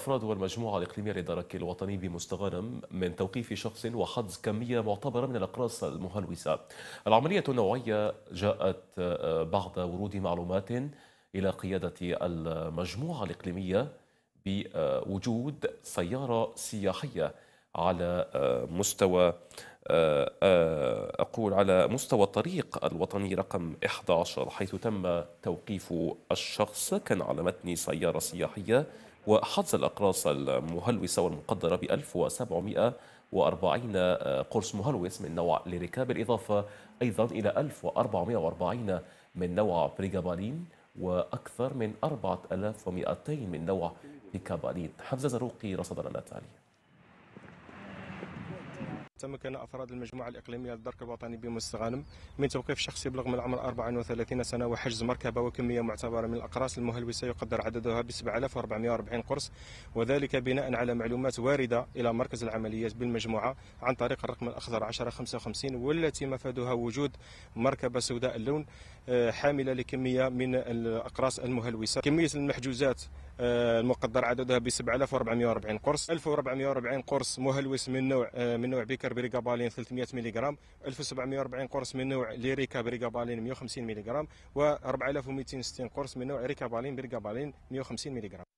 الأفراد والمجموعة الإقليمية للدرك الوطني بمستغرم من توقيف شخص وحجز كمية معتبرة من الأقراص المهلوسة العملية النوعية جاءت آه، بعد ورود معلومات إلى قيادة المجموعة الإقليمية بوجود سيارة سياحية على آه، مستوى آه، أقول على مستوى الطريق الوطني رقم 11 حيث تم توقيف الشخص كان على متن سيارة سياحية وحظ الأقراص المهلوسة والمقدرة ب 1740 آه، قرص مهلوس من نوع ليريكا بالإضافة أيضا إلى 1440 من نوع بريجابالين وأكثر من 4200 من نوع بيكابالين حمزة زروقي رصد لنا التالي تمكن أفراد المجموعة الإقليمية للدرك الوطني بمستغانم من توقيف شخص يبلغ من العمر 34 سنة وحجز مركبة وكمية معتبرة من الأقراص المهلوسة يقدر عددها ب 7440 قرص وذلك بناء على معلومات واردة إلى مركز العمليات بالمجموعة عن طريق الرقم الأخضر 1055 والتي مفادها وجود مركبة سوداء اللون آه، حاملة لكمية من الأقراص المهلوسة كمية المحجوزات آه، المقدر عددها ب 7440 قرص 1440 قرص مهلوس من نوع آه، من نوع بيكر بريغابالين 300 ملغ 1740 قرص من نوع ليريكا بريغابالين 150 ملغ و 4260 قرص من نوع ريكابالين بريغابالين 150 ملغ